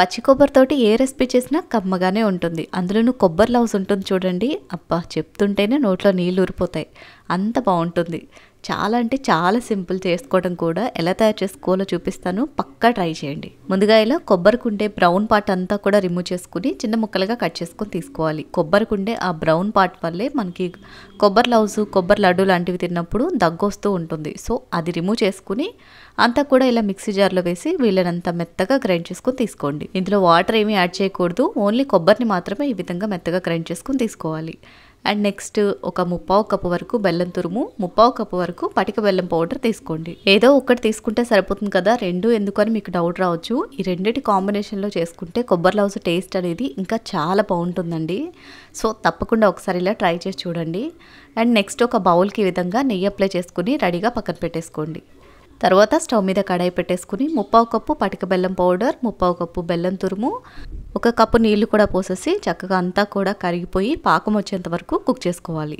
పచ్చి కొబ్బరితోటి ఏ రెసిపీ చేసినా కమ్మగానే ఉంటుంది అందులోనూ కొబ్బరి లవ్స్ ఉంటుంది చూడండి అబ్బా చెప్తుంటేనే నోట్లో నీళ్ళు ఊరిపోతాయి అంత బాగుంటుంది చాలా అంటే చాలా సింపుల్ చేసుకోవడం కూడా ఎలా తయారు చేసుకోవాలో చూపిస్తాను పక్కా ట్రై చేయండి ముందుగా ఇలా కొబ్బరికుండే బ్రౌన్ పార్ట్ అంతా కూడా రిమూవ్ చేసుకుని చిన్న ముక్కలుగా కట్ చేసుకొని తీసుకోవాలి కొబ్బరికుండే ఆ బ్రౌన్ పార్ట్ వల్లే మనకి కొబ్బరి లవ్స్ కొబ్బరి లడ్డు లాంటివి తిన్నప్పుడు దగ్గొస్తూ ఉంటుంది సో అది రిమూవ్ చేసుకుని అంతా కూడా ఇలా మిక్సీ జార్లో వేసి వీళ్ళనంత మెత్తగా గ్రైండ్ చేసుకొని తీసుకోండి ఇందులో వాటర్ ఏమీ యాడ్ చేయకూడదు ఓన్లీ కొబ్బరిని మాత్రమే ఈ విధంగా మెత్తగా గ్రైండ్ చేసుకొని తీసుకోవాలి అండ్ నెక్స్ట్ ఒక ముప్పావు కప్పు వరకు బెల్లం తురుము ముప్పావు కప్పు వరకు పటిక బెల్లం పౌడర్ తీసుకోండి ఏదో ఒకటి తీసుకుంటే సరిపోతుంది కదా రెండు ఎందుకని మీకు డౌట్ రావచ్చు ఈ రెండింటి కాంబినేషన్లో చేసుకుంటే కొబ్బరి లౌజ్ టేస్ట్ అనేది ఇంకా చాలా బాగుంటుందండి సో తప్పకుండా ఒకసారి ఇలా ట్రై చేసి చూడండి అండ్ నెక్స్ట్ ఒక బౌల్కి విధంగా నెయ్యి అప్లై చేసుకుని రెడీగా పక్కన పెట్టేసుకోండి తర్వాత స్టవ్ మీద కడాయి పెట్టేసుకుని ముప్పావు కప్పు పటిక బెల్లం పౌడర్ ముప్పావు కప్పు బెల్లం తురుము ఒక కప్పు నీళ్లు కూడా పోసేసి చక్కగా అంతా కూడా కరిగిపోయి పాకం వచ్చేంత వరకు కుక్ చేసుకోవాలి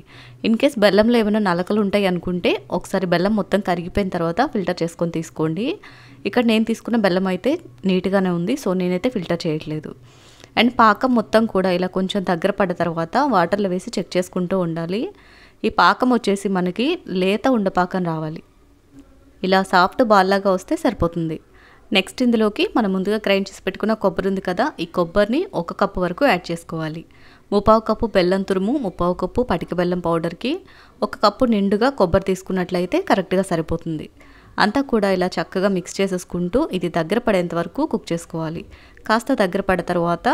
ఇన్ కేస్ బెల్లంలో ఏమైనా నలకలు ఉంటాయి అనుకుంటే ఒకసారి బెల్లం మొత్తం కరిగిపోయిన తర్వాత ఫిల్టర్ చేసుకొని తీసుకోండి ఇక్కడ నేను తీసుకున్న బెల్లం అయితే నీట్గానే ఉంది సో నేనైతే ఫిల్టర్ చేయట్లేదు అండ్ పాకం మొత్తం కూడా ఇలా కొంచెం దగ్గర పడ్డ తర్వాత వాటర్లో వేసి చెక్ చేసుకుంటూ ఉండాలి ఈ పాకం వచ్చేసి మనకి లేత ఉండపాకం రావాలి ఇలా సాఫ్ట్ బాల్లాగా వస్తే సరిపోతుంది నెక్స్ట్ ఇందులోకి మనం ముందుగా గ్రైండ్ చేసి పెట్టుకున్న కొబ్బరి ఉంది కదా ఈ కొబ్బరిని ఒక కప్పు వరకు యాడ్ చేసుకోవాలి ముప్పావు కప్పు బెల్లం తురుము ముప్పావు కప్పు పటిక బెల్లం పౌడర్కి ఒక కప్పు నిండుగా కొబ్బరి తీసుకున్నట్లయితే కరెక్ట్గా సరిపోతుంది అంతా కూడా ఇలా చక్కగా మిక్స్ చేసేసుకుంటూ ఇది దగ్గర పడేంత వరకు కుక్ చేసుకోవాలి కాస్త దగ్గర పడిన తర్వాత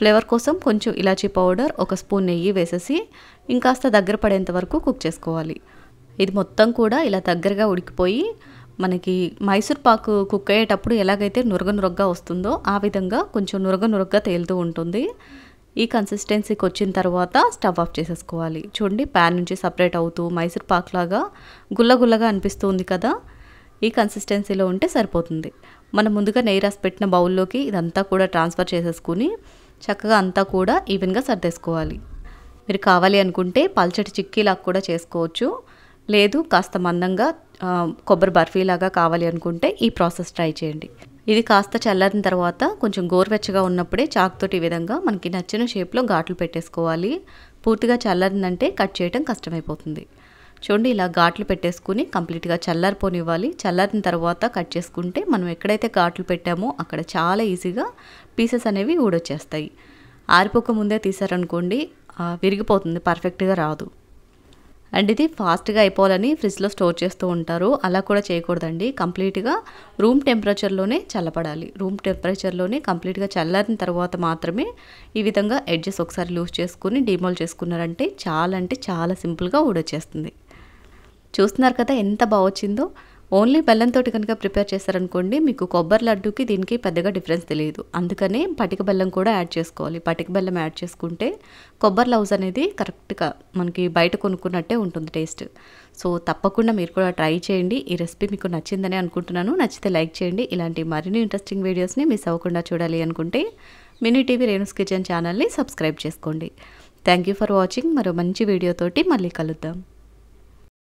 ఫ్లేవర్ కోసం కొంచెం ఇలాచీ పౌడర్ ఒక స్పూన్ నెయ్యి వేసేసి ఇంకాస్త దగ్గర పడేంత వరకు కుక్ చేసుకోవాలి ఇది మొత్తం కూడా ఇలా దగ్గరగా ఉడికిపోయి మనకి మైసూర్ పాకు కుక్ అయ్యేటప్పుడు ఎలాగైతే నురగ నురగ్గా వస్తుందో ఆ విధంగా కొంచెం నురగ నురగ్గా తేలుతూ ఉంటుంది ఈ కన్సిస్టెన్సీకి వచ్చిన తర్వాత స్టవ్ ఆఫ్ చేసేసుకోవాలి చూడండి ప్యాన్ నుంచి సపరేట్ అవుతూ మైసూర్ పాక్ లాగా గుల్లగుల్లగా అనిపిస్తుంది కదా ఈ కన్సిస్టెన్సీలో ఉంటే సరిపోతుంది మనం ముందుగా నెయ్యి రాసి పెట్టిన బౌల్లోకి ఇదంతా కూడా ట్రాన్స్ఫర్ చేసేసుకుని చక్కగా అంతా కూడా ఈవెన్గా సర్దేసుకోవాలి మీరు కావాలి అనుకుంటే పల్చటి చిక్కీలాగా కూడా చేసుకోవచ్చు లేదు కాస్త మందంగా కొబ్బరి బర్ఫీలాగా కావాలి అనుకుంటే ఈ ప్రాసెస్ ట్రై చేయండి ఇది కాస్త చల్లారిన తర్వాత కొంచెం గోరువెచ్చగా ఉన్నప్పుడే చాక్తోటి ఈ విధంగా మనకి నచ్చిన షేప్లో ఘాట్లు పెట్టేసుకోవాలి పూర్తిగా చల్లారిందంటే కట్ చేయడం కష్టమైపోతుంది చూడండి ఇలా ఘాట్లు పెట్టేసుకుని కంప్లీట్గా చల్లారిపోనివ్వాలి చల్లారిన తర్వాత కట్ చేసుకుంటే మనం ఎక్కడైతే ఘాట్లు పెట్టామో అక్కడ చాలా ఈజీగా పీసెస్ అనేవి ఊడొచ్చేస్తాయి ఆరిపోక ముందే తీసారనుకోండి విరిగిపోతుంది పర్ఫెక్ట్గా రాదు అండ్ ఇది ఫాస్ట్గా అయిపోవాలని ఫ్రిడ్జ్లో స్టోర్ చేస్తూ ఉంటారు అలా కూడా చేయకూడదండి కంప్లీట్గా రూమ్ టెంపరేచర్లోనే చల్లపడాలి రూమ్ టెంపరేచర్లోనే కంప్లీట్గా చల్లారిన తర్వాత మాత్రమే ఈ విధంగా ఎడ్జెస్ ఒకసారి లూజ్ చేసుకుని డిమోల్ చేసుకున్నారంటే చాలా అంటే చాలా సింపుల్గా ఊడొచ్చేస్తుంది చూస్తున్నారు కదా ఎంత బాగా వచ్చిందో ఓన్లీ బెల్లంతో కనుక ప్రిపేర్ చేశారనుకోండి మీకు కొబ్బరి లడ్డూకి దీనికి పెద్దగా డిఫరెన్స్ తెలియదు అందుకనే పటిక బెల్లం కూడా యాడ్ చేసుకోవాలి పటిక బెల్లం యాడ్ చేసుకుంటే కొబ్బరి లౌజ్ అనేది కరెక్ట్గా మనకి బయట కొనుక్కున్నట్టే ఉంటుంది టేస్ట్ సో తప్పకుండా మీరు కూడా ట్రై చేయండి ఈ రెసిపీ మీకు నచ్చిందని అనుకుంటున్నాను నచ్చితే లైక్ చేయండి ఇలాంటి మరిన్ని ఇంట్రెస్టింగ్ వీడియోస్ని మిస్ అవ్వకుండా చూడాలి అనుకుంటే మినీ టీవీ రేణుస్ కిచెన్ ఛానల్ని సబ్స్క్రైబ్ చేసుకోండి థ్యాంక్ యూ ఫర్ వాచింగ్ మరో మంచి వీడియోతోటి మళ్ళీ కలుద్దాం